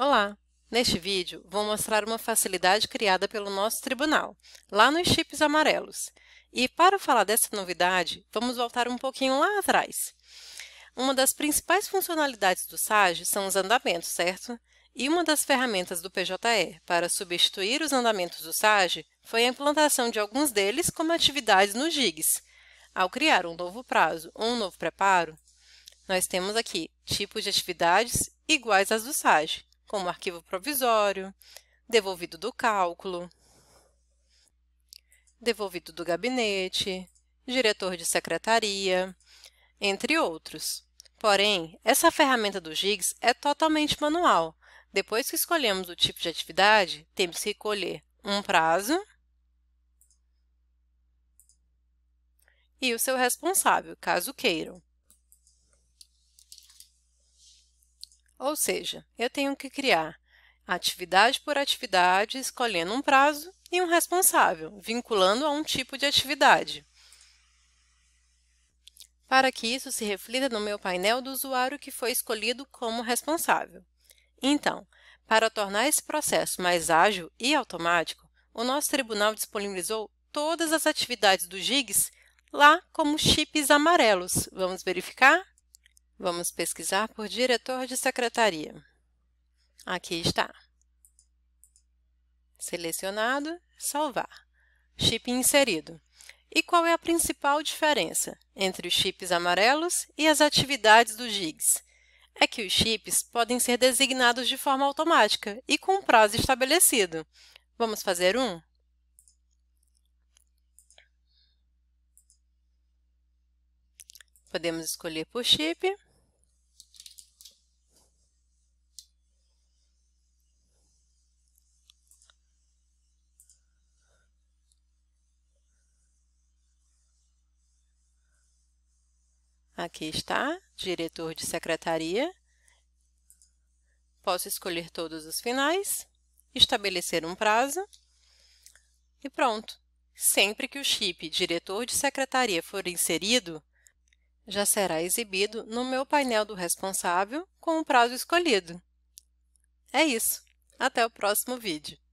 Olá! Neste vídeo, vou mostrar uma facilidade criada pelo nosso tribunal, lá nos chips amarelos. E para falar dessa novidade, vamos voltar um pouquinho lá atrás. Uma das principais funcionalidades do SAGE são os andamentos, certo? E uma das ferramentas do PJE para substituir os andamentos do SAGE foi a implantação de alguns deles como atividades nos GIGs. Ao criar um novo prazo ou um novo preparo, nós temos aqui tipos de atividades iguais às do SAGE como arquivo provisório, devolvido do cálculo, devolvido do gabinete, diretor de secretaria, entre outros. Porém, essa ferramenta do GIGS é totalmente manual. Depois que escolhemos o tipo de atividade, temos que escolher um prazo e o seu responsável, caso queiram. Ou seja, eu tenho que criar atividade por atividade, escolhendo um prazo e um responsável, vinculando a um tipo de atividade. Para que isso se reflita no meu painel do usuário que foi escolhido como responsável. Então, para tornar esse processo mais ágil e automático, o nosso tribunal disponibilizou todas as atividades do GIGS lá como chips amarelos. Vamos verificar? Vamos pesquisar por diretor de secretaria. Aqui está. Selecionado, salvar. Chip inserido. E qual é a principal diferença entre os chips amarelos e as atividades do GIGS? É que os chips podem ser designados de forma automática e com um prazo estabelecido. Vamos fazer um? Podemos escolher por chip Aqui está, diretor de secretaria. Posso escolher todos os finais, estabelecer um prazo e pronto. Sempre que o chip diretor de secretaria for inserido, já será exibido no meu painel do responsável com o prazo escolhido. É isso. Até o próximo vídeo.